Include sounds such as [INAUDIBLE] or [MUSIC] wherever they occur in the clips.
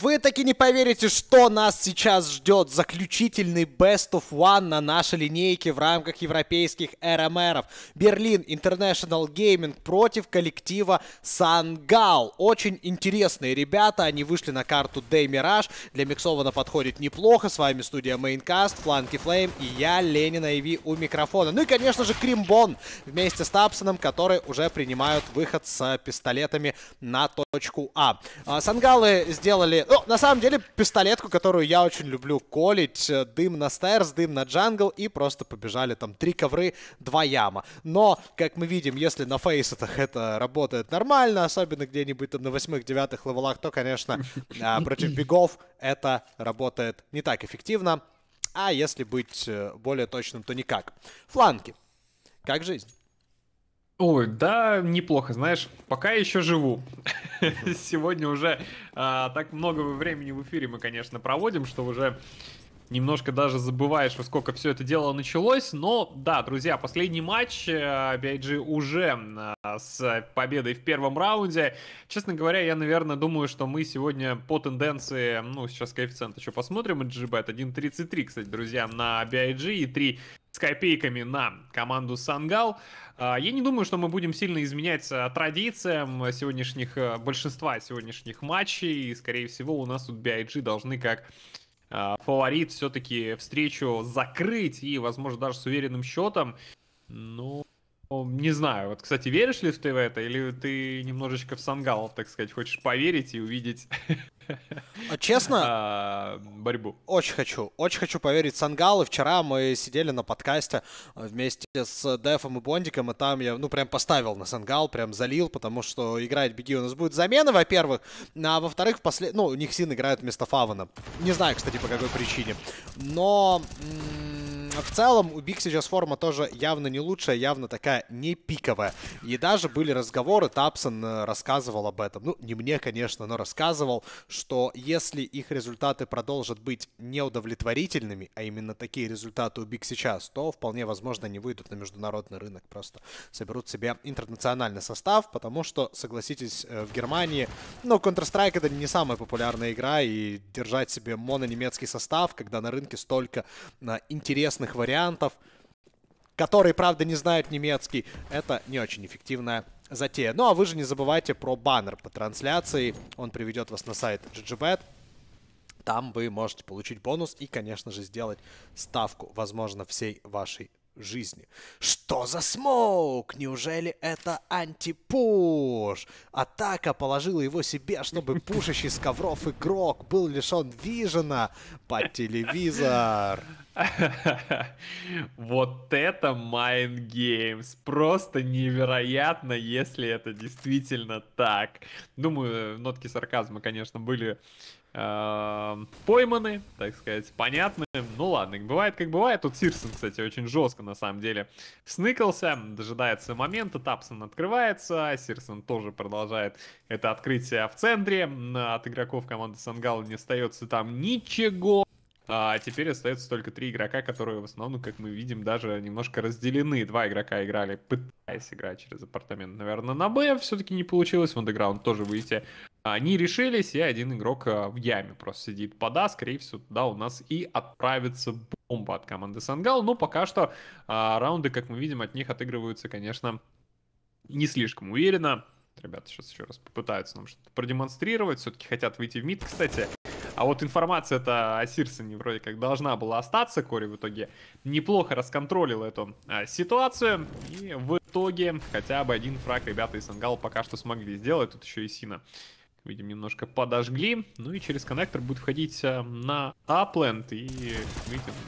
Вы таки не поверите, что нас сейчас ждет. Заключительный Best of One на нашей линейке в рамках европейских РМРов. Эм Берлин International Gaming против коллектива Сангал. Очень интересные ребята. Они вышли на карту Day Mirage. Для Миксована подходит неплохо. С вами студия Maincast, Фланки Flame и я, Ленин Айви, у микрофона. Ну и, конечно же, Кримбон вместе с Тапсоном, которые уже принимают выход с пистолетами на точку А. а Сангалы сделали ну, на самом деле, пистолетку, которую я очень люблю колить. Э, дым на стайрс, дым на джангл. И просто побежали там три ковры, два яма. Но, как мы видим, если на фейсетах это работает нормально, особенно где-нибудь там на восьмых-девятых левелах, то, конечно, [LAUGHS] а, против бегов это работает не так эффективно. А если быть э, более точным, то никак. Фланки. Как жизнь? Ой, да, неплохо, знаешь, пока еще живу. [LAUGHS] Сегодня уже а, так много времени в эфире мы, конечно, проводим, что уже немножко даже забываешь, во сколько все это дело началось. Но да, друзья, последний матч BIG э, уже э, с победой в первом раунде. Честно говоря, я, наверное, думаю, что мы сегодня по тенденции, ну, сейчас коэффициент еще посмотрим, GBet 1.33, кстати, друзья, на BIG и 3 с копейками на команду Сангал. Э, я не думаю, что мы будем сильно изменять традициям сегодняшних, большинства сегодняшних матчей. И, скорее всего, у нас тут BIG должны как а, фаворит все-таки встречу закрыть и, возможно, даже с уверенным счетом. Ну, не знаю. Вот, кстати, веришь ли ты в это, или ты немножечко в сангал, так сказать, хочешь поверить и увидеть? А честно? [LAUGHS] А, борьбу. Очень хочу. Очень хочу поверить в сангал. И вчера мы сидели на подкасте э, вместе с Дефом и Бондиком, и там я, ну, прям поставил на сангал, прям залил, потому что играть Беги у нас будет замена, во-первых. А во-вторых, после... ну, Никсин играет вместо Фавана. Не знаю, кстати, по какой причине. Но... М- а в целом у Биг сейчас форма тоже явно не лучшая, явно такая не пиковая. И даже были разговоры, Тапсон э, рассказывал об этом. Ну, не мне, конечно, но рассказывал, что если их результаты продолжат быть неудовлетворительными, а именно такие результаты у Биг сейчас, то вполне возможно они выйдут на международный рынок, просто соберут себе интернациональный состав, потому что, согласитесь, э, в Германии, ну, Counter-Strike это не самая популярная игра, и держать себе мононемецкий состав, когда на рынке столько э, интересных интересных вариантов, которые, правда, не знают немецкий. Это не очень эффективная затея. Ну, а вы же не забывайте про баннер по трансляции. Он приведет вас на сайт GGBet. Там вы можете получить бонус и, конечно же, сделать ставку, возможно, всей вашей жизни. Что за смоук? Неужели это антипуш? Атака положила его себе, чтобы [LAUGHS] пушащий с ковров игрок был лишен вижена по телевизор. [LAUGHS] Вот это Mind Games. Просто невероятно, если это действительно так. Думаю, нотки сарказма, конечно, были Эм, пойманы, так сказать, понятны. Ну ладно, бывает как бывает. Тут Сирсон, кстати, очень жестко на самом деле сныкался, дожидается момента, Тапсон открывается, Сирсон тоже продолжает это открытие в центре. От игроков команды Сангала не остается там ничего. А, а теперь остается только три игрока, которые в основном, как мы видим, даже немножко разделены. Два игрока играли, пытаясь играть через апартамент, наверное, на Б. Все-таки не получилось в андеграунд тоже выйти. Они решились, и один игрок а, в яме просто сидит пода. Скорее всего, туда у нас и отправится бомба от команды Сангал. Но пока что а, раунды, как мы видим, от них отыгрываются, конечно, не слишком уверенно. Ребята сейчас еще раз попытаются нам что-то продемонстрировать. Все-таки хотят выйти в мид. Кстати, а вот информация-то о Сирсоне вроде как должна была остаться. Кори в итоге неплохо расконтролил эту а, ситуацию. И в итоге хотя бы один фраг ребята из Ангала пока что смогли сделать. Тут еще и Сина видим, немножко подожгли. Ну и через коннектор будет входить э, на Апленд. И, видим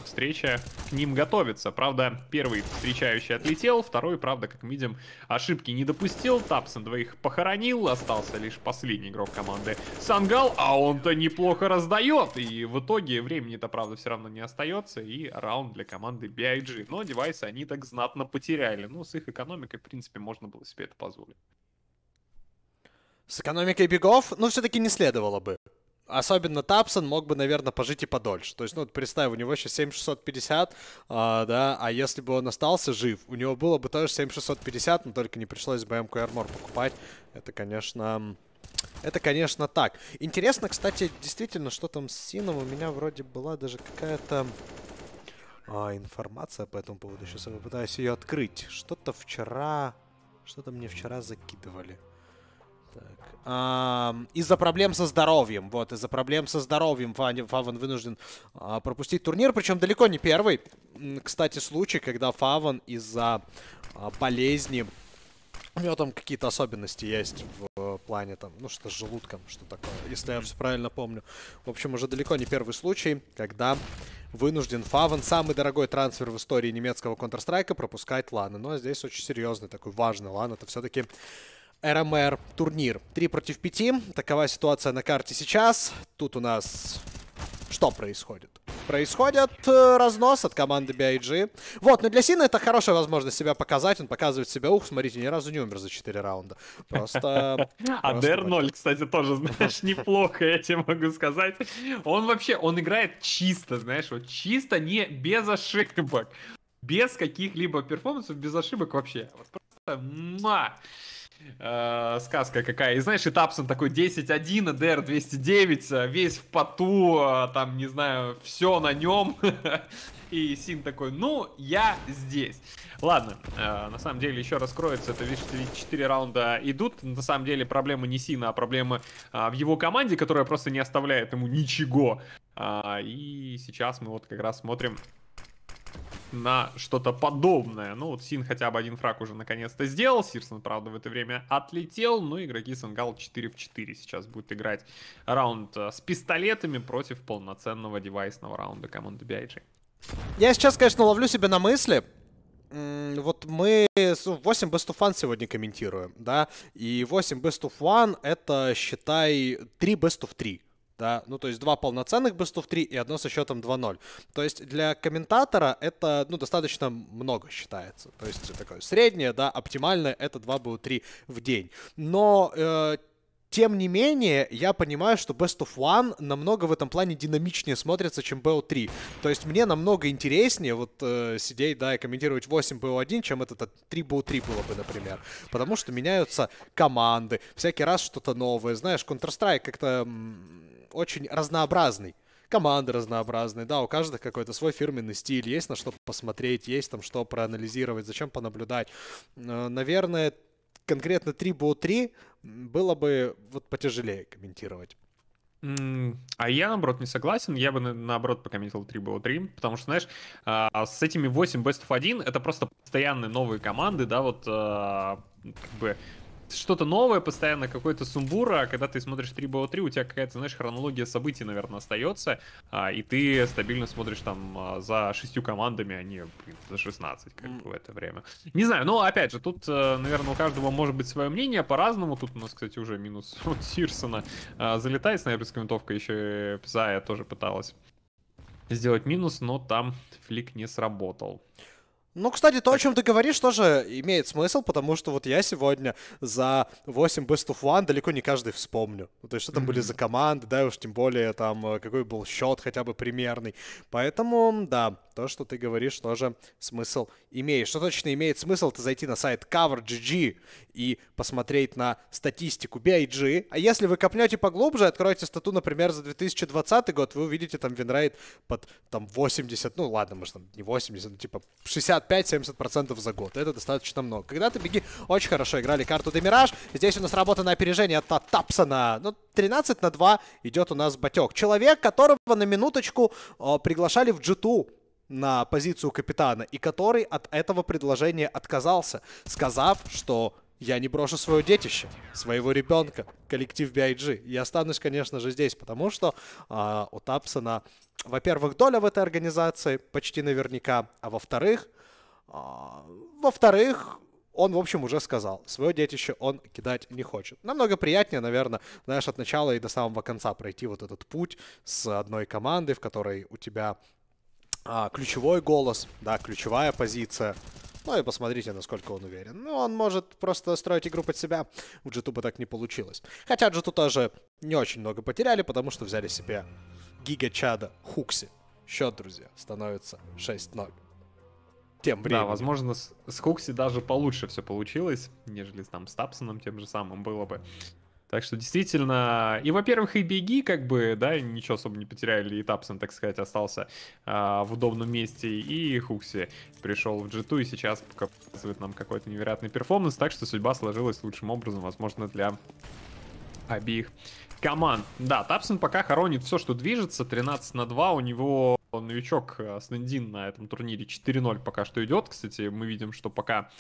встреча к ним готовится. Правда, первый встречающий отлетел, второй, правда, как видим, ошибки не допустил. Тапсон двоих похоронил, остался лишь последний игрок команды Сангал, а он-то неплохо раздает. И в итоге времени-то, правда, все равно не остается. И раунд для команды BIG. Но девайсы они так знатно потеряли. Ну, с их экономикой, в принципе, можно было себе это позволить. С экономикой бегов, ну, все-таки не следовало бы. Особенно Тапсон мог бы, наверное, пожить и подольше. То есть, ну, вот представь, у него сейчас 7650, э, да, а если бы он остался жив, у него было бы тоже 7650, но только не пришлось бы МК Армор покупать. Это, конечно... Это, конечно, так. Интересно, кстати, действительно, что там с Сином. У меня вроде была даже какая-то а, информация по этому поводу. Сейчас я попытаюсь ее открыть. Что-то вчера... Что-то мне вчера закидывали. Из-за проблем со здоровьем. Вот, из-за проблем со здоровьем Фаван вынужден а, пропустить турнир. Причем далеко не первый, кстати, случай, когда Фаван из-за а, болезни... У него там какие-то особенности есть в э, плане там, ну что с желудком, что такое, если я все правильно помню. В общем, уже далеко не первый случай, когда вынужден Фаван, самый дорогой трансфер в истории немецкого Counter-Strike, пропускать Ланы. Но здесь очень серьезный такой важный Лан, это все-таки РМР турнир. 3 против 5. Такова ситуация на карте сейчас. Тут у нас... Что происходит? Происходит э, разнос от команды BIG. Вот, но для Сина это хорошая возможность себя показать. Он показывает себя. Ух, смотрите, ни разу не умер за 4 раунда. Просто... [LAUGHS] А DR0, кстати, тоже, знаешь, [LAUGHS] неплохо, я тебе могу сказать. Он вообще, он играет чисто, знаешь, вот чисто, не без ошибок. Без каких-либо перформансов, без ошибок вообще. Вот просто... Э, сказка какая. И знаешь, и Тапсон такой 10-1, ДР 209, весь в поту, э, там, не знаю, все на нем. [LAUGHS] И Син такой, ну, я здесь. Ладно, э, на самом деле еще раскроется, это видишь, 4 раунда идут. На самом деле проблема не Сина, а проблема в его команде, которая просто не оставляет ему ничего. и сейчас мы вот как раз смотрим, на что-то подобное. Ну, вот Син хотя бы один фраг уже наконец-то сделал. Сирсон, правда, в это время отлетел. Ну, игроки Сангал 4 в 4 сейчас будут играть раунд э, с пистолетами против полноценного девайсного раунда команды BIG. Я сейчас, конечно, ловлю себя на мысли, вот мы 8 Best of One сегодня комментируем, да, и 8 Best of One это, считай, 3 Best of 3. Да, ну, то есть два полноценных Best of 3 и одно со счетом 2-0. То есть для комментатора это, ну, достаточно много считается. То есть такое среднее, да, оптимальное это 2 BO3 в день. Но э, тем не менее, я понимаю, что Best of One намного в этом плане динамичнее смотрится, чем BO3. То есть мне намного интереснее вот э, сидеть, да, и комментировать 8 BO1, чем это 3 BO3 было бы, например. Потому что меняются команды, всякий раз что-то новое. Знаешь, Counter-Strike как-то очень разнообразный. Команды разнообразные, да, у каждого какой-то свой фирменный стиль, есть на что посмотреть, есть там что проанализировать, зачем понаблюдать. Наверное, конкретно 3 бо 3 было бы вот потяжелее комментировать. А я, наоборот, не согласен. Я бы, наоборот, покомментил 3 BO3, 3, потому что, знаешь, а, с этими 8 Best of 1 это просто постоянные новые команды, да, вот а, как бы что-то новое, постоянно какой-то сумбур, а когда ты смотришь 3 БО 3 у тебя какая-то, знаешь, хронология событий, наверное, остается, а, и ты стабильно смотришь там а, за шестью командами, а не блин, за 16, как бы, в это время. Не знаю, но, опять же, тут, э, наверное, у каждого может быть свое мнение по-разному. Тут у нас, кстати, уже минус [LAUGHS] от Сирсона. А, залетает снайперская винтовка, еще и Пзая тоже пыталась сделать минус, но там флик не сработал. Ну, кстати, то, о чем ты говоришь, тоже имеет смысл, потому что вот я сегодня за 8 Best of One далеко не каждый вспомню. Ну, то есть, что там были за команды, да, и уж тем более там э, какой был счет хотя бы примерный. Поэтому, да, то, что ты говоришь, тоже смысл имеет. Что точно имеет смысл, это зайти на сайт CoverGG и посмотреть на статистику BIG. А если вы копнете поглубже, откроете стату, например, за 2020 год, вы увидите там винрейт под там 80, ну ладно, может там не 80, но типа 65-70% за год. Это достаточно много. Когда-то беги очень хорошо играли карту Демираж. Здесь у нас работа на опережение от Тапсона. Ну, 13 на 2 идет у нас батек. Человек, которого на минуточку э, приглашали в G2 на позицию капитана, и который от этого предложения отказался, сказав, что я не брошу свое детище, своего ребенка, коллектив BIG. Я останусь, конечно же, здесь, потому что э, у Тапсона, во-первых, доля в этой организации почти наверняка, а во-вторых, э, во-вторых, он, в общем, уже сказал, свое детище он кидать не хочет. Намного приятнее, наверное, знаешь, от начала и до самого конца пройти вот этот путь с одной командой, в которой у тебя а, ключевой голос, да, ключевая позиция. Ну и посмотрите, насколько он уверен. Ну, он может просто строить игру под себя. У Джиту бы так не получилось. Хотя Джиту тоже не очень много потеряли, потому что взяли себе гига-чада Хукси. Счет, друзья, становится 6-0. Тем временем. Да, возможно, с, с Хукси даже получше все получилось, нежели там с Тапсоном тем же самым было бы. Так что действительно, и во-первых, и беги, как бы, да, ничего особо не потеряли, и Тапсон, так сказать, остался а, в удобном месте, и Хукси пришел в G2 и сейчас показывает нам какой-то невероятный перформанс, так что судьба сложилась лучшим образом, возможно, для обеих команд. Да, Тапсон пока хоронит все, что движется, 13 на 2, у него новичок э, Снендин на этом турнире 4-0 пока что идет, кстати, мы видим, что пока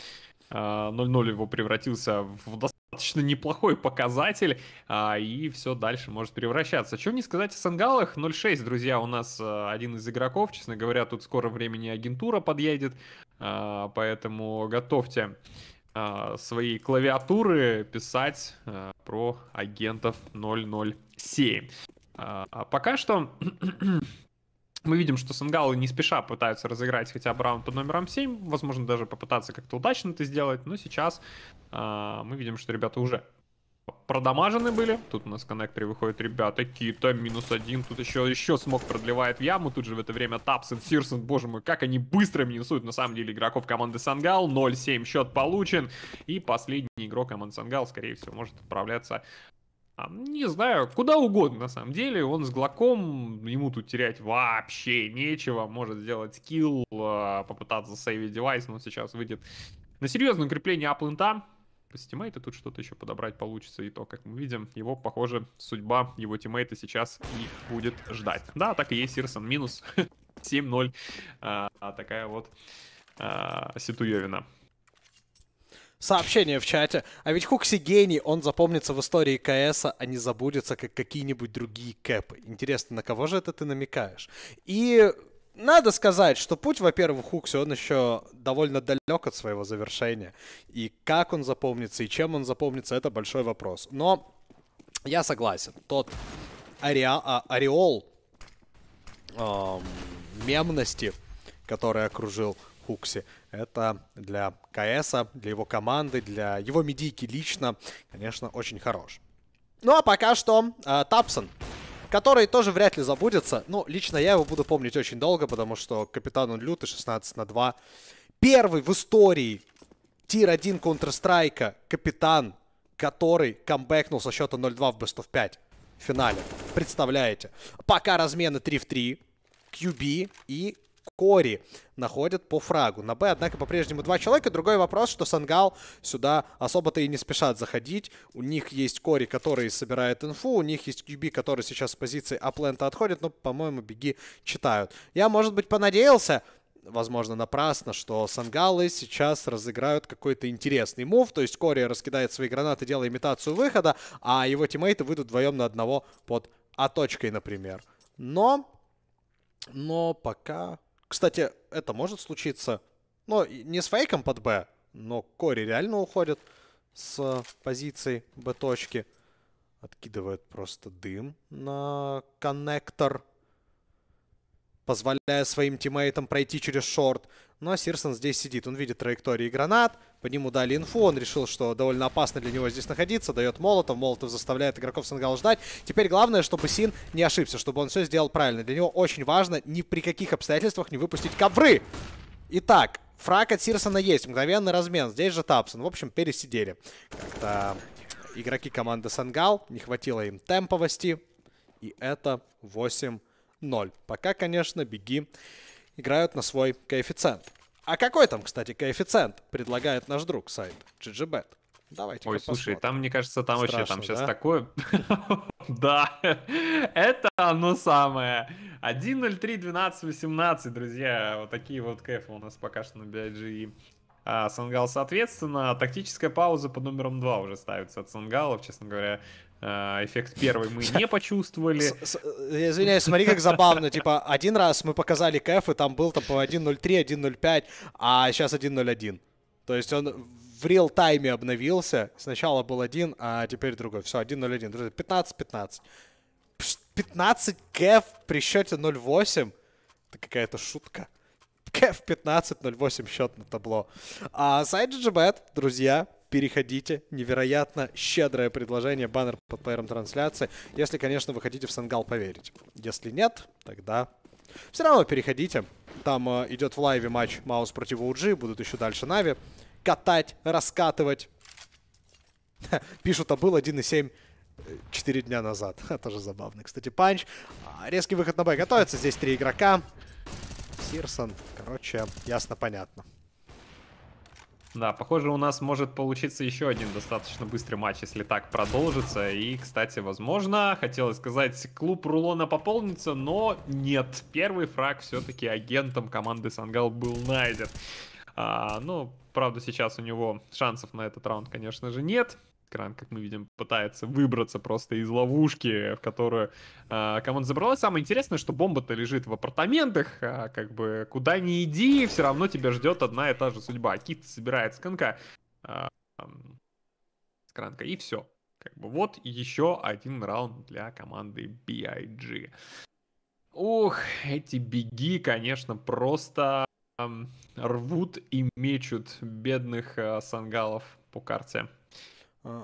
0-0 а, его превратился в достаточно неплохой показатель, а, и все дальше может превращаться. Чего не сказать о Сангалах, 0-6, друзья, у нас а, один из игроков, честно говоря, тут скоро времени агентура подъедет, поэтому готовьте свои клавиатуры писать про агентов 007. А пока что мы видим, что Сангалы не спеша пытаются разыграть хотя бы раунд под номером 7, возможно, даже попытаться как-то удачно это сделать, но сейчас э, мы видим, что ребята уже продамажены были. Тут у нас коннекторе выходят ребята. какие-то минус один. Тут еще, еще смог продлевает в яму. Тут же в это время Тапсон, Сирсон. Боже мой, как они быстро минусуют на самом деле игроков команды Сангал. 0-7 счет получен. И последний игрок команды Сангал, скорее всего, может отправляться не знаю, куда угодно на самом деле. Он с Глоком, ему тут терять вообще нечего. Может сделать скилл, а, попытаться сейвить девайс, но он сейчас выйдет на серьезное укрепление аплента. По тиммейта тут что-то еще подобрать получится. И то, как мы видим, его, похоже, судьба его тиммейта сейчас и будет ждать. Да, так и есть Сирсон минус 7-0. [LAUGHS] А, а, такая вот а, Ситуевина сообщение в чате. А ведь Хукси гений, он запомнится в истории КС, а не забудется, как какие-нибудь другие кэпы. Интересно, на кого же это ты намекаешь? И надо сказать, что путь, во-первых, Хукси, он еще довольно далек от своего завершения. И как он запомнится, и чем он запомнится, это большой вопрос. Но я согласен, тот ареа, а, ореол эм, мемности, который окружил Хукси. Это для КС, для его команды, для его медийки лично, конечно, очень хорош. Ну а пока что э, Тапсон который тоже вряд ли забудется. Ну, лично я его буду помнить очень долго, потому что капитан он лютый, 16 на 2. Первый в истории тир-1 Counter-Strike капитан, который камбэкнул со счета 0-2 в Best of 5 в финале. Представляете? Пока размены 3 в 3, QB и Кори находят по фрагу. На Б, однако, по-прежнему два человека. Другой вопрос, что Сангал сюда особо-то и не спешат заходить. У них есть Кори, который собирает инфу. У них есть QB, который сейчас с позиции Аплента отходит. Но, ну, по-моему, беги читают. Я, может быть, понадеялся, возможно, напрасно, что сангалы сейчас разыграют какой-то интересный мув, то есть Кори раскидает свои гранаты, делая имитацию выхода, а его тиммейты выйдут вдвоем на одного под А точкой, например. Но, но пока кстати, это может случиться, но не с фейком под Б, но Кори реально уходит с э, позиции Б-точки. Откидывает просто дым на коннектор позволяя своим тиммейтам пройти через шорт. Ну а Сирсон здесь сидит, он видит траектории гранат, по нему дали инфу, он решил, что довольно опасно для него здесь находиться, дает Молотов, Молотов заставляет игроков Сангала ждать. Теперь главное, чтобы Син не ошибся, чтобы он все сделал правильно. Для него очень важно ни при каких обстоятельствах не выпустить ковры. Итак, фраг от Сирсона есть, мгновенный размен, здесь же Тапсон. В общем, пересидели. Как-то игроки команды Сангал, не хватило им темповости, и это 8 ноль Пока, конечно, беги играют на свой коэффициент. А какой там, кстати, коэффициент предлагает наш друг сайт GGBet? Давайте. Ой, слушай, посмотрим. там, мне кажется, там Страшно, вообще там да? сейчас такое. [LAUGHS] Да, это оно самое. 1.03, 12, 18, друзья. Вот такие вот кэфы у нас пока что на BIG. А Сангал, соответственно, тактическая пауза под номером 2 уже ставится от Сангалов, честно говоря. А, эффект первый мы не почувствовали. Э, извиняюсь, смотри, как забавно. Типа, один раз мы показали кэф, и там был там по 1.03, 1.05, а сейчас 1.01. То есть он в реал-тайме обновился. Сначала был один, а теперь другой. Все, 1.01. 15-15. 15 кэф при счете 0.8. Это какая-то шутка. Кэф 15-08 счет на табло. А сайт GGBet, друзья, переходите. Невероятно щедрое предложение, баннер под плеером трансляции. Если, конечно, вы хотите в Сангал поверить. Если нет, тогда все равно переходите. Там э, идет в лайве матч Маус против OG, будут еще дальше Нави. Катать, раскатывать. [LAUGHS] Пишут, а был 1.7 4 э, дня назад. [LAUGHS] Тоже забавно. Кстати, панч. А, резкий выход на бой готовится. Здесь три игрока. Сирсон. Короче, ясно-понятно. Да, похоже, у нас может получиться еще один достаточно быстрый матч, если так продолжится. И, кстати, возможно, хотелось сказать, клуб рулона пополнится, но нет. Первый фраг все-таки агентом команды Сангал был найден. А, ну, правда, сейчас у него шансов на этот раунд, конечно же, нет. Кран, как мы видим, пытается выбраться просто из ловушки, в которую э, а, команда забралась. Самое интересное, что бомба-то лежит в апартаментах, а как бы куда ни иди, все равно тебя ждет одна и та же судьба. Кит собирает сканка, конка, э, э, и все. Как бы вот еще один раунд для команды BIG. Ох, эти беги, конечно, просто э, рвут и мечут бедных э, сангалов по карте. А,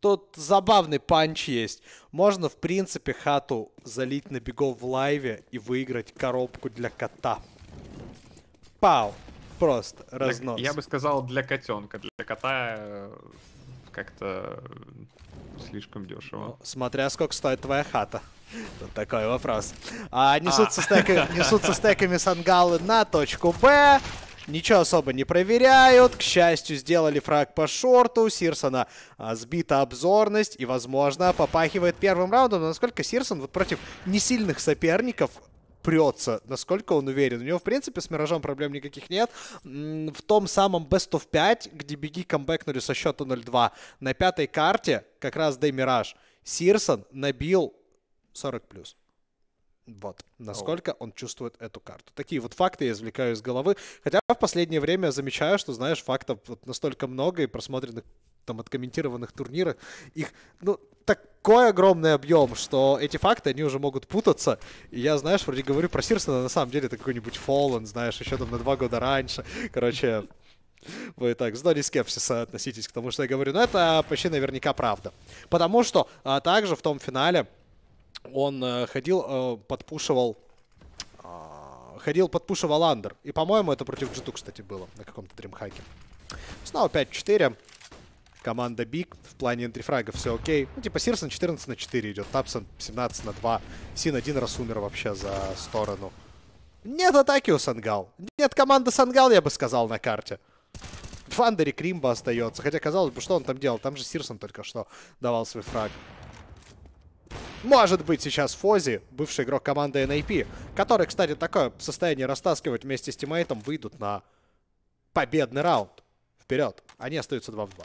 Тут забавный панч есть. Можно, в принципе, хату залить на бегов в лайве и выиграть коробку для кота. Пау! Просто разнос. Для, я бы сказал, для котенка. Для кота э, как-то слишком дешево. Ну, смотря сколько стоит твоя хата. [LAUGHS] Тут такой вопрос. А, несутся, а. Стеками, несутся стеками сангалы на точку Б. Ничего особо не проверяют. К счастью, сделали фраг по шорту. У Сирсона а, сбита обзорность и, возможно, попахивает первым раундом. Но насколько Сирсон вот против несильных соперников прется, насколько он уверен. У него, в принципе, с Миражом проблем никаких нет. В том самом Best of 5, где беги камбэкнули со счета 0-2, на пятой карте как раз Дэй Мираж. Сирсон набил 40+. плюс. Вот, насколько oh. он чувствует эту карту. Такие вот факты я извлекаю из головы. Хотя в последнее время замечаю, что, знаешь, фактов вот настолько много и просмотренных, там, откомментированных турнирах, их, ну, такой огромный объем, что эти факты, они уже могут путаться. И я, знаешь, вроде говорю про Сирсона, а на самом деле это какой-нибудь Fallen, знаешь, еще там на два года раньше. Короче, вы так с долей скепсиса относитесь к тому, что я говорю. Но это почти наверняка правда. Потому что а, также в том финале он э, ходил, э, подпушивал а, ходил, подпушивал андер. И, по-моему, это против g кстати, было на каком-то дримхаке. Снова ну, 5-4. Команда Биг. В плане энтрифрагов все окей. Ну, типа, Сирсон 14 на 4 идет. Тапсон 17 на 2. Син один раз умер вообще за сторону. Нет атаки у Сангал. Нет команды Сангал, я бы сказал, на карте. В андере Кримба остается. Хотя, казалось бы, что он там делал? Там же Сирсон только что давал свой фраг. Может быть сейчас Фози, бывший игрок команды NAP, а который, кстати, такое состояние растаскивать вместе с тиммейтом, выйдут на победный раунд. Вперед. Они остаются 2 в 2.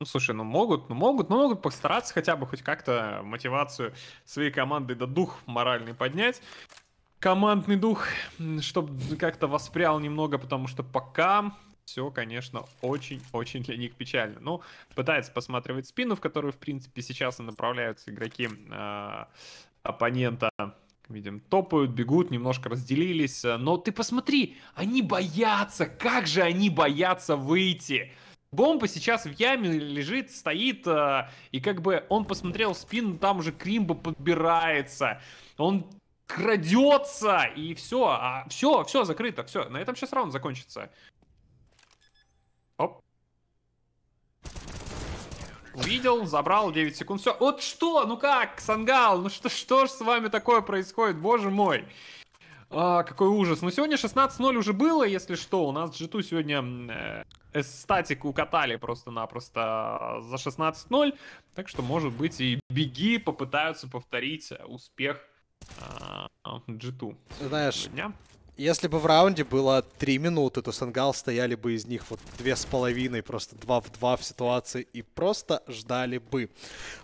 Ну, слушай, ну могут, ну могут, ну могут постараться хотя бы хоть как-то мотивацию своей команды, да дух моральный поднять. Командный дух, чтобы как-то воспрял немного, потому что пока все, конечно, очень-очень для них печально. Ну, пытается посматривать спину, в которую, в принципе, сейчас и направляются игроки э, оппонента. Видим, топают, бегут, немножко разделились. Но ты посмотри, они боятся, как же они боятся выйти. Бомба сейчас в яме лежит, стоит, э, и как бы он посмотрел в спину, там уже Кримба подбирается. Он крадется, и все, а все, все закрыто, все. На этом сейчас раунд закончится. увидел, забрал 9 секунд, все. Вот что, ну как, Сангал, ну что, что ж с вами такое происходит, боже мой. А, какой ужас. Ну, сегодня 16-0 уже было, если что. У нас Джиту сегодня э, статику укатали просто-напросто за 16-0. Так что, может быть, и беги попытаются повторить успех а, Джиту. Знаешь, дня. Если бы в раунде было 3 минуты, то Сангал стояли бы из них вот две с половиной, просто 2 в 2 в ситуации и просто ждали бы.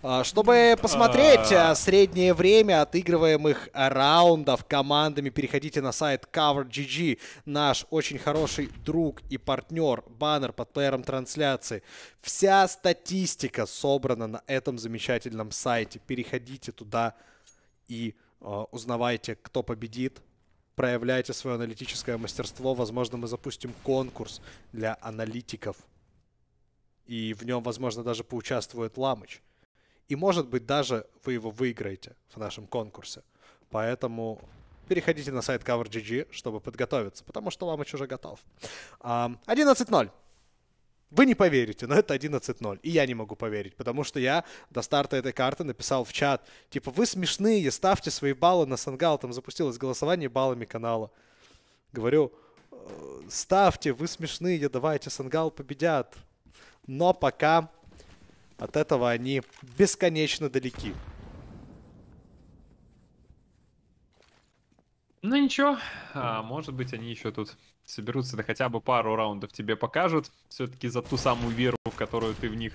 А, чтобы посмотреть а. А, среднее время отыгрываемых раундов командами, переходите на сайт CoverGG. Наш очень хороший друг и партнер, баннер под плеером трансляции. Вся статистика собрана на этом замечательном сайте. Переходите туда и узнавайте, кто победит, проявляйте свое аналитическое мастерство. Возможно, мы запустим конкурс для аналитиков. И в нем, возможно, даже поучаствует Ламыч. И, может быть, даже вы его выиграете в нашем конкурсе. Поэтому переходите на сайт CoverGG, чтобы подготовиться, потому что Ламыч уже готов. 11-0. Вы не поверите, но это 11-0. И я не могу поверить, потому что я до старта этой карты написал в чат, типа, вы смешные, ставьте свои баллы на Сангал. Там запустилось голосование баллами канала. Говорю, «Э, ставьте, вы смешные, давайте, Сангал победят. Но пока от этого они бесконечно далеки. Ну ничего, а, может быть они еще тут соберутся, да хотя бы пару раундов тебе покажут, все-таки за ту самую веру, в которую ты в них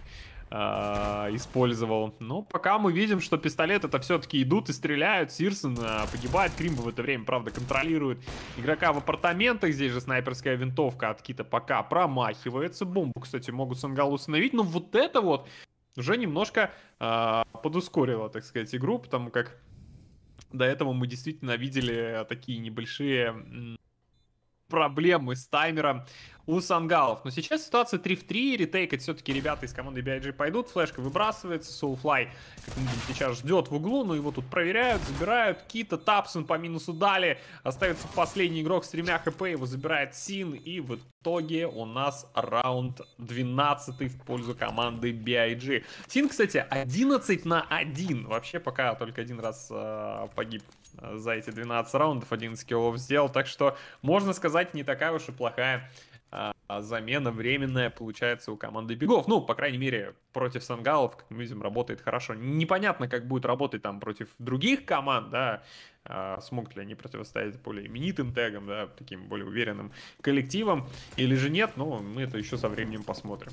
а, использовал. Но ну, пока мы видим, что пистолеты это все-таки идут и стреляют, Сирсон а, погибает, Кримба в это время, правда, контролирует игрока в апартаментах, здесь же снайперская винтовка от Кита пока промахивается, бомбу, кстати, могут Сангал установить, но ну, вот это вот уже немножко э, подускорило, так сказать, игру, потому как до этого мы действительно видели такие небольшие проблемы с таймером у Сангалов. Но сейчас ситуация 3 в 3, ретейкать все-таки ребята из команды BIG пойдут, флешка выбрасывается, Soulfly, как мы сейчас ждет в углу, но ну, его тут проверяют, забирают, Кита, Тапсон по минусу дали, остается последний игрок с тремя хп, его забирает Син, и в итоге у нас раунд 12 в пользу команды BIG. Син, кстати, 11 на 1, вообще пока только один раз э, погиб Э, за эти 12 раундов, 11 киллов сделал. Так что, можно сказать, не такая уж и плохая а, замена временная получается у команды Бегов. Ну, по крайней мере, против Сангалов, как мы видим, работает хорошо. Непонятно, как будет работать там против других команд, да, а, смогут ли они противостоять более именитым тегам, да, таким более уверенным коллективам, или же нет, но ну, мы это еще со временем посмотрим.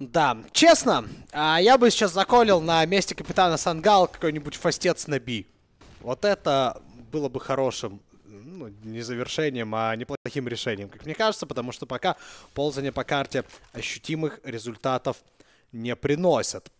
Да, честно, а, я бы сейчас заколил на месте капитана сангал какой-нибудь фастец на Би. Вот это было бы хорошим ну, не завершением, а неплохим решением, как мне кажется, потому что пока ползание по карте ощутимых результатов не приносят.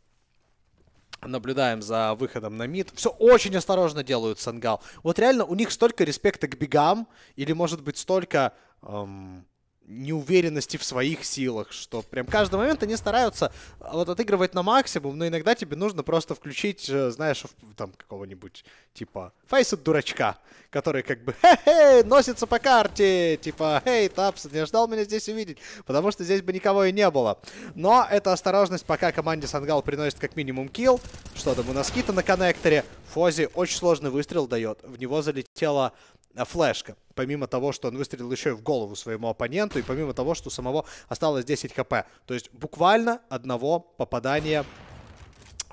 Наблюдаем за выходом на мид. Все очень осторожно делают Сангал. Вот реально у них столько респекта к бегам, или может быть столько... Эм неуверенности в своих силах, что прям каждый момент они стараются а, вот отыгрывать на максимум, но иногда тебе нужно просто включить, э, знаешь, там какого-нибудь типа фейсит дурачка, который как бы хе-хе, носится по карте, типа, эй, Тапс, не ждал меня здесь увидеть, потому что здесь бы никого и не было. Но эта осторожность пока команде Сангал приносит как минимум килл, что там у нас кита на коннекторе, Фози очень сложный выстрел дает, в него залетела Э, флешка. Помимо того, что он выстрелил еще и в голову своему оппоненту, и помимо того, что у самого осталось 10 хп. То есть буквально одного попадания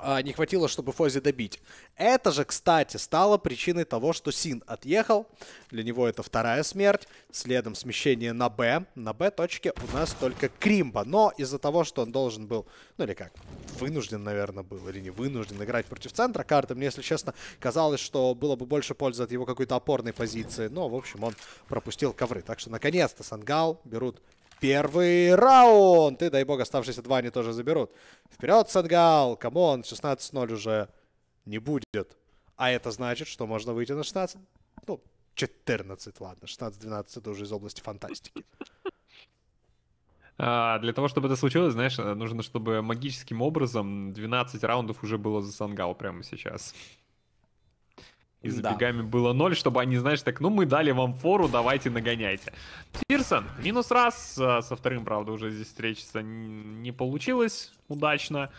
а, не хватило, чтобы Фози добить. Это же, кстати, стало причиной того, что Син отъехал. Для него это вторая смерть. Следом смещение на Б. На Б точке у нас только Кримба. Но из-за того, что он должен был, ну или как, вынужден, наверное, был, или не вынужден играть против центра карты, мне, если честно, казалось, что было бы больше пользы от его какой-то опорной позиции. Но, в общем, он пропустил ковры. Так что, наконец-то, Сангал берут первый раунд. И дай бог, оставшиеся два они тоже заберут. Вперед, Сангал, камон, 16-0 уже не будет. А это значит, что можно выйти на 16, ну, 14, ладно, 16-12 это уже из области фантастики. А, для того, чтобы это случилось, знаешь, нужно, чтобы магическим образом 12 раундов уже было за Сангал прямо сейчас и за да. бегами было ноль, чтобы они, знаешь, так, ну мы дали вам фору, давайте нагоняйте. Пирсон, минус раз, а, со вторым, правда, уже здесь встретиться не получилось удачно.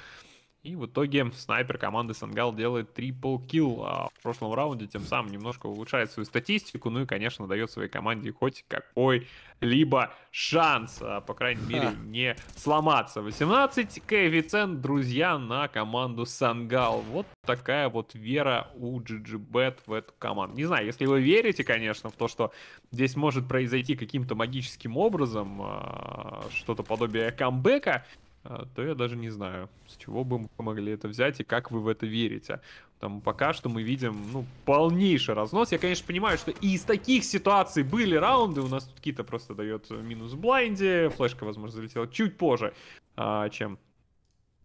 И в итоге снайпер команды Сангал делает трипл килл а в прошлом раунде, тем самым немножко улучшает свою статистику, ну и, конечно, дает своей команде хоть какой-либо шанс, а, по крайней мере, не сломаться. 18 коэффициент, друзья, на команду Сангал. Вот такая вот вера у GGBet в эту команду. Не знаю, если вы верите, конечно, в то, что здесь может произойти каким-то магическим образом, а, что-то подобие камбэка, а, то я даже не знаю, с чего бы мы могли это взять и как вы в это верите. Там пока что мы видим, ну, полнейший разнос. Я, конечно, понимаю, что и из таких ситуаций были раунды. У нас тут Кита просто дает э, минус блайнде. Флешка, возможно, залетела чуть позже, а, чем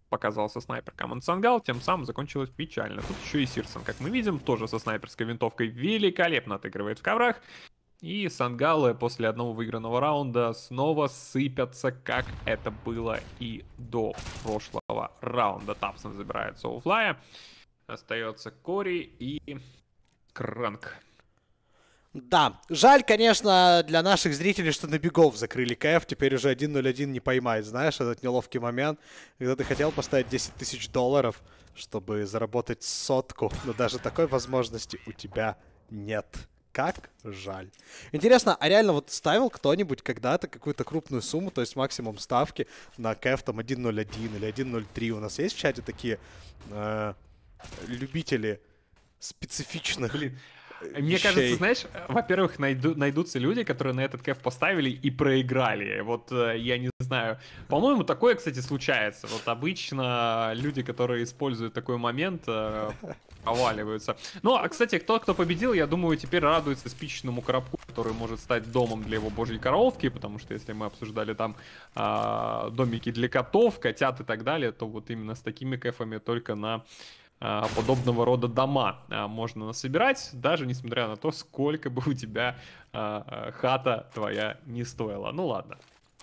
показался снайпер команд Сангал, тем самым закончилось печально. Тут еще и Сирсон, как мы видим, тоже со снайперской винтовкой великолепно отыгрывает в коврах. И Сангалы после одного выигранного раунда снова сыпятся, как это было и до прошлого раунда. Тапсон забирает Соуфлая. Остается Кори и Кранк. Да, жаль, конечно, для наших зрителей, что на бегов закрыли КФ, теперь уже 1-0-1 не поймает, знаешь, этот неловкий момент, когда ты хотел поставить 10 тысяч долларов, чтобы заработать сотку, но даже такой возможности у тебя нет. Как жаль. Интересно, а реально вот ставил кто-нибудь когда-то какую-то крупную сумму, то есть максимум ставки на кэф там 1.01 или 1.03? У нас есть в чате такие э, любители специфичных Блин, мне вещей. кажется, знаешь, во-первых, найду, найдутся люди, которые на этот кэф поставили и проиграли. Вот э, я не знаю. По-моему, такое, кстати, случается. Вот обычно люди, которые используют такой момент, э, оваливаются. Ну, а, кстати, кто, кто победил, я думаю, теперь радуется спичному коробку, который может стать домом для его божьей коровки, потому что если мы обсуждали там э, домики для котов, котят и так далее, то вот именно с такими кэфами только на а, подобного рода дома а, можно насобирать, даже несмотря на то, сколько бы у тебя а, хата твоя не стоила. Ну ладно.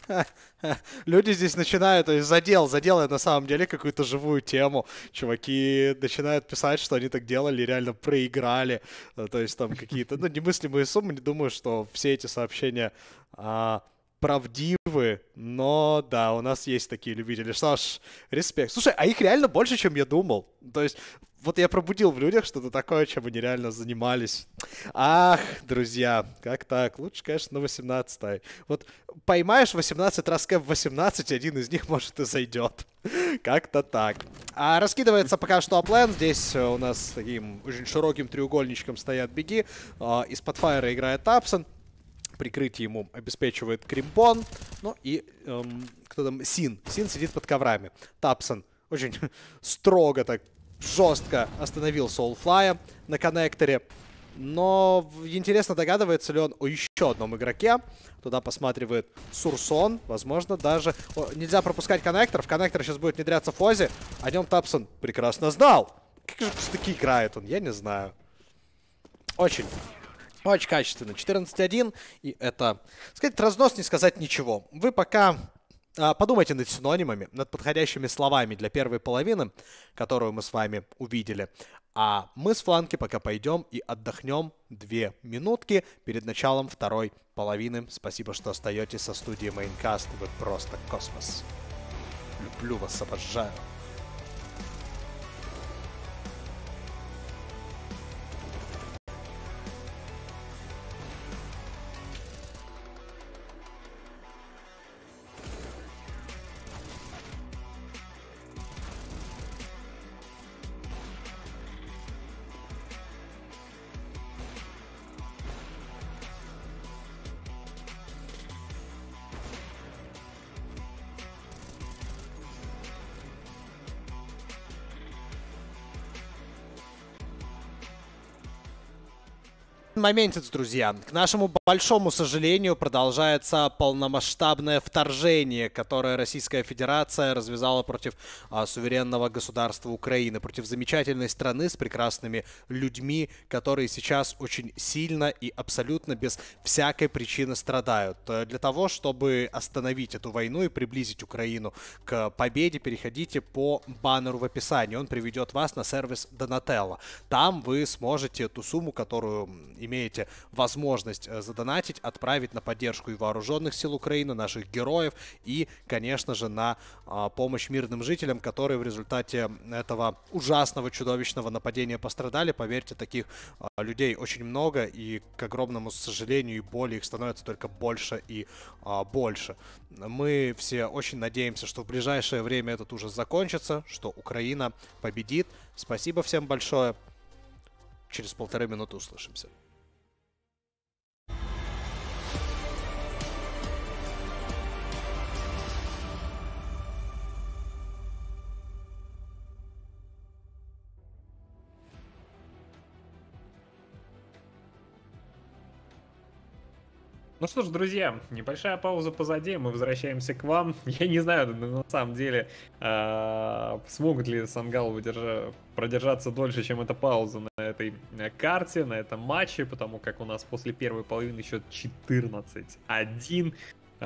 [LAUGHS] Люди здесь начинают, то задел, задел я на самом деле какую-то живую тему. Чуваки начинают писать, что они так делали, реально проиграли. Э, то есть там какие-то, ну, немыслимые суммы. Не думаю, что все эти сообщения а, правдивы, но да, у нас есть такие любители. Что ж, респект. Слушай, а их реально больше, чем я думал. То есть, вот я пробудил в людях что-то такое, чем они реально занимались. Ах, друзья, как так? Лучше, конечно, на 18 -й. Вот поймаешь 18 раз кэп 18, один из них, [LAUGHS] может, и зайдет. Как-то так. А раскидывается пока что аплен. Здесь э, у нас таким очень широким треугольничком стоят беги. А, из-под фаера играет Тапсон. Прикрытие ему обеспечивает Кримбон. Ну и эм, кто там? Син. Син сидит под коврами. Тапсон очень [LAUGHS] строго так, жестко остановил Soulfly на коннекторе. Но интересно, догадывается ли он о еще одном игроке. Туда посматривает Сурсон. Возможно, даже... О, нельзя пропускать коннектор. В коннектор сейчас будет внедряться Фози. О нем Тапсон прекрасно знал. Как же все-таки играет он, я не знаю. Очень ну, очень качественно. 14 И это, сказать, разнос, не сказать ничего. Вы пока а, подумайте над синонимами, над подходящими словами для первой половины, которую мы с вами увидели. А мы с фланки пока пойдем и отдохнем две минутки перед началом второй половины. Спасибо, что остаетесь со студией Майнкаст. Вы просто космос. Люблю вас, обожаю. моментец, друзья. К нашему большому сожалению, продолжается полномасштабное вторжение, которое Российская Федерация развязала против а, суверенного государства Украины, против замечательной страны с прекрасными людьми, которые сейчас очень сильно и абсолютно без всякой причины страдают. Э, для того, чтобы остановить эту войну и приблизить Украину к победе, переходите по баннеру в описании. Он приведет вас на сервис Donatello. Там вы сможете ту сумму, которую имеете имеете возможность э, задонатить, отправить на поддержку и вооруженных сил Украины, наших героев и, конечно же, на а, помощь мирным жителям, которые в результате этого ужасного, чудовищного нападения пострадали. Поверьте, таких а, людей очень много, и к огромному сожалению и боли их становится только больше и а, больше. Мы все очень надеемся, что в ближайшее время этот ужас закончится, что Украина победит. Спасибо всем большое. Через полторы минуты услышимся. Ну что ж, друзья, небольшая пауза позади, мы возвращаемся к вам. [LAUGHS] Я не знаю, на самом деле, а, смогут ли Сангал продержаться дольше, чем эта пауза на этой э, карте, на этом матче, потому как у нас после первой половины счет 14-1.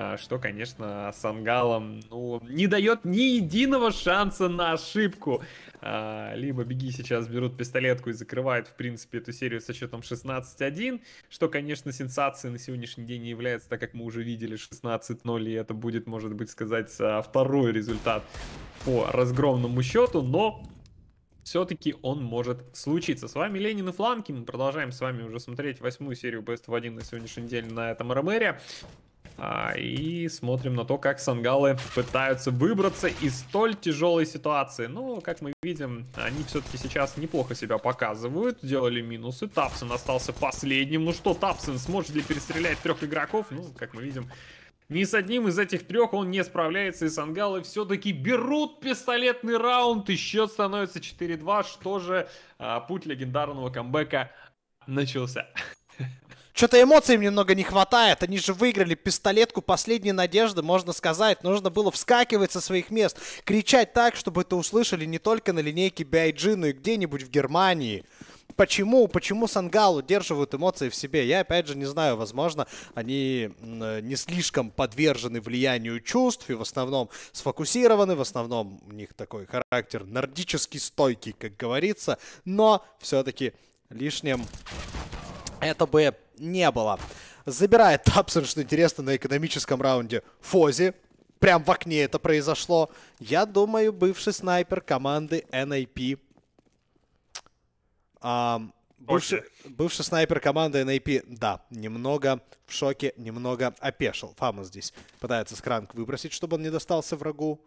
А, что, конечно, с Ангалом ну, не дает ни единого шанса на ошибку. А, либо беги сейчас берут пистолетку и закрывают, в принципе, эту серию со счетом 16-1, что, конечно, сенсацией на сегодняшний день не является, так как мы уже видели 16-0, и это будет, может быть, сказать, а, второй результат по разгромному счету, но все-таки он может случиться. С вами Ленин и Фланки. Мы продолжаем с вами уже смотреть восьмую серию Best of 1 на сегодняшний день на этом РМРе. А, и смотрим на то, как сангалы пытаются выбраться из столь тяжелой ситуации. Но ну, как мы видим, они все-таки сейчас неплохо себя показывают. Делали минусы. Тапсон остался последним. Ну что, Тапсон сможет ли перестрелять трех игроков? Ну, как мы видим, ни с одним из этих трех он не справляется, и сангалы все-таки берут пистолетный раунд, и счет становится 4-2, что же а, путь легендарного камбэка начался. Что-то эмоций им немного не хватает. Они же выиграли пистолетку последней надежды, можно сказать. Нужно было вскакивать со своих мест, кричать так, чтобы это услышали не только на линейке BIG, но и где-нибудь в Германии. Почему, почему Сангал удерживают эмоции в себе? Я опять же не знаю, возможно, они э, не слишком подвержены влиянию чувств и в основном сфокусированы, в основном у них такой характер нордический, стойкий, как говорится, но все-таки лишним это бы не было. Забирает Тапсон, что интересно, на экономическом раунде Фози. Прям в окне это произошло. Я думаю, бывший снайпер команды NIP. А, бывший, бывший снайпер команды NIP, а да, немного в шоке, немного опешил. Фама здесь пытается скранк выбросить, чтобы он не достался врагу.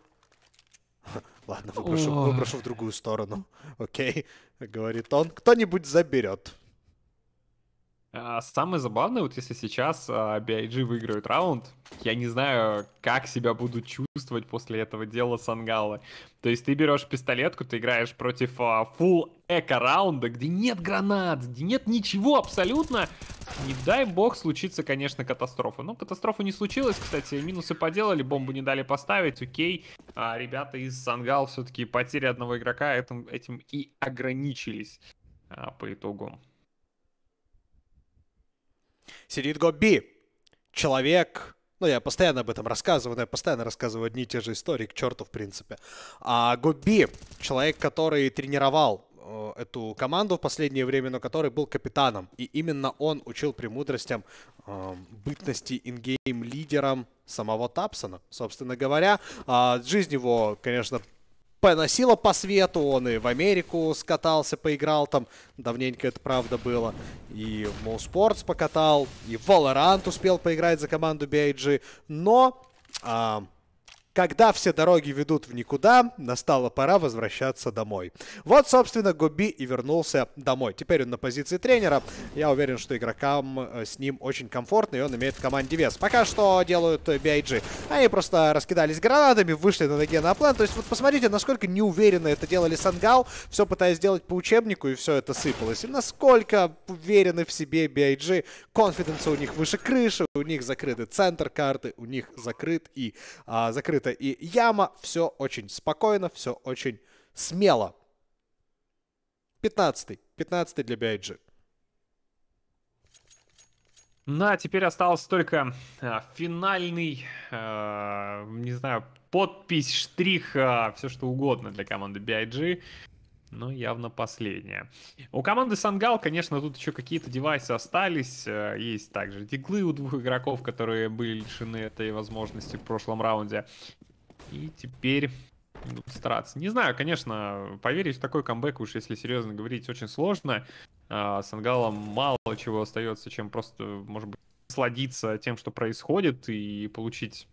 [LAUGHS] Ладно, выброшу, выброшу в другую сторону. [LAUGHS] Окей, говорит он. Кто-нибудь заберет. А, самое забавное, вот если сейчас а, BIG выиграют раунд, я не знаю, как себя буду чувствовать после этого дела с Ангала. То есть ты берешь пистолетку, ты играешь против а, full эко раунда, где нет гранат, где нет ничего абсолютно. Не дай бог случится, конечно, катастрофа. Но катастрофа не случилась, кстати, минусы поделали, бомбу не дали поставить, окей. А ребята из Сангал все-таки потери одного игрока этим, этим и ограничились а, по итогу сидит Гобби. Человек, ну, я постоянно об этом рассказываю, но я постоянно рассказываю одни и те же истории, к черту, в принципе. А Гобби, человек, который тренировал э, эту команду в последнее время, но который был капитаном. И именно он учил премудростям э, бытности ингейм-лидером самого Тапсона, собственно говоря. А, жизнь его, конечно, поносило по свету, он и в Америку скатался, поиграл там, давненько это правда было, и Моуспортс покатал, и Valorant успел поиграть за команду BIG, но... А, когда все дороги ведут в никуда, настала пора возвращаться домой. Вот, собственно, Губи и вернулся домой. Теперь он на позиции тренера. Я уверен, что игрокам э, с ним очень комфортно, и он имеет в команде вес. Пока что делают э, BIG. Они просто раскидались гранатами, вышли на ноге на план. То есть вот посмотрите, насколько неуверенно это делали Сангал, все пытаясь сделать по учебнику, и все это сыпалось. И насколько уверены в себе BIG. Конфиденса у них выше крыши, у них закрыты центр карты, у них закрыт и а, закрыт открыто и яма. Все очень спокойно, все очень смело. 15-й. 15 для BIG. Ну, а теперь осталось только э, финальный, э, не знаю, подпись, штрих, э, а, все что угодно для команды BIG но явно последняя. У команды Сангал, конечно, тут еще какие-то девайсы остались. Э, есть также диглы у двух игроков, которые были лишены этой возможности в прошлом раунде. И теперь будут стараться. Не знаю, конечно, поверить в такой камбэк, уж если серьезно говорить, очень сложно. А, С Ангалом мало чего остается, чем просто, может быть, сладиться тем, что происходит, и получить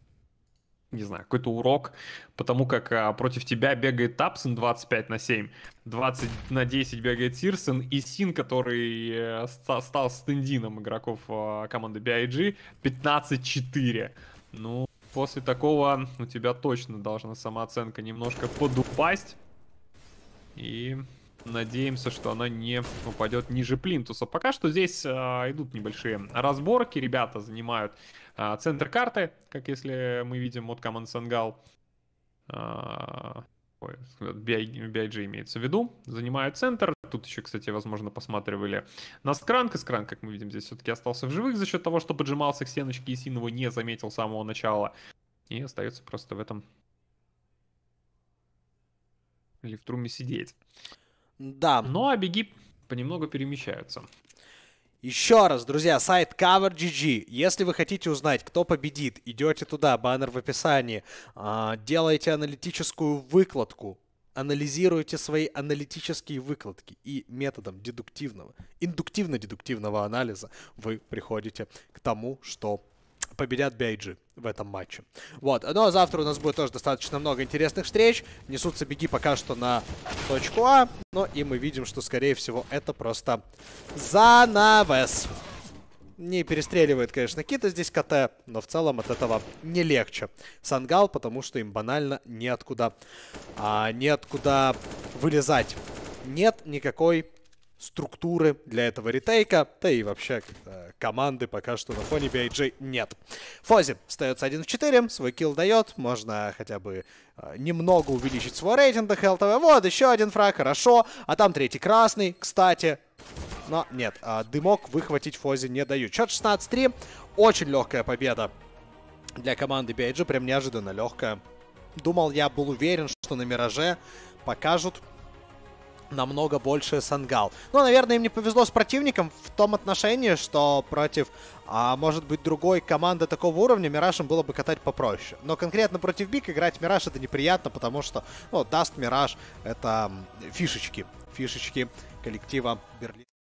не знаю, какой-то урок, потому как а, против тебя бегает Тапсон 25 на 7, 20 на 10 бегает Сирсон, и Син, который э, ста- стал стендином игроков э, команды BIG, 15-4. Ну, после такого у тебя точно должна самооценка немножко подупасть. И Надеемся, что она не упадет ниже плинтуса. Пока что здесь а, идут небольшие разборки. Ребята занимают а, центр карты, как если мы видим от команд Сангал. А, ой, BIG имеется в виду. Занимают центр. Тут еще, кстати, возможно, посматривали на и Скран, как мы видим, здесь все-таки остался в живых за счет того, что поджимался к стеночке и Син не заметил с самого начала. И остается просто в этом лифтруме сидеть. Да. Но обеги понемногу перемещаются. Еще раз, друзья, сайт CoverGG. Если вы хотите узнать, кто победит, идете туда, баннер в описании, а, делаете аналитическую выкладку, анализируете свои аналитические выкладки и методом дедуктивного, индуктивно-дедуктивного анализа вы приходите к тому, что победят Бейджи в этом матче. Вот, ну а завтра у нас будет тоже достаточно много интересных встреч. Несутся беги пока что на точку А, но ну, и мы видим, что, скорее всего, это просто занавес. Не перестреливает, конечно, Кита здесь КТ, но в целом от этого не легче. Сангал, потому что им банально неоткуда, а, неоткуда вылезать. Нет никакой структуры для этого ретейка, да и вообще э, команды пока что на фоне BIG нет. Фози остается 1 в 4, свой килл дает, можно хотя бы э, немного увеличить свой рейтинг до хелтовой. Вот, еще один фраг, хорошо, а там третий красный, кстати. Но нет, а дымок выхватить Фози не дают. Счет 16-3, очень легкая победа для команды BIG, прям неожиданно легкая. Думал, я был уверен, что на Мираже покажут намного больше Сангал. Ну, наверное, им не повезло с противником в том отношении, что против, а, может быть, другой команды такого уровня Мирашем было бы катать попроще. Но конкретно против Бик играть Мираж это неприятно, потому что, ну, Даст Мираж это фишечки, фишечки коллектива Берлин.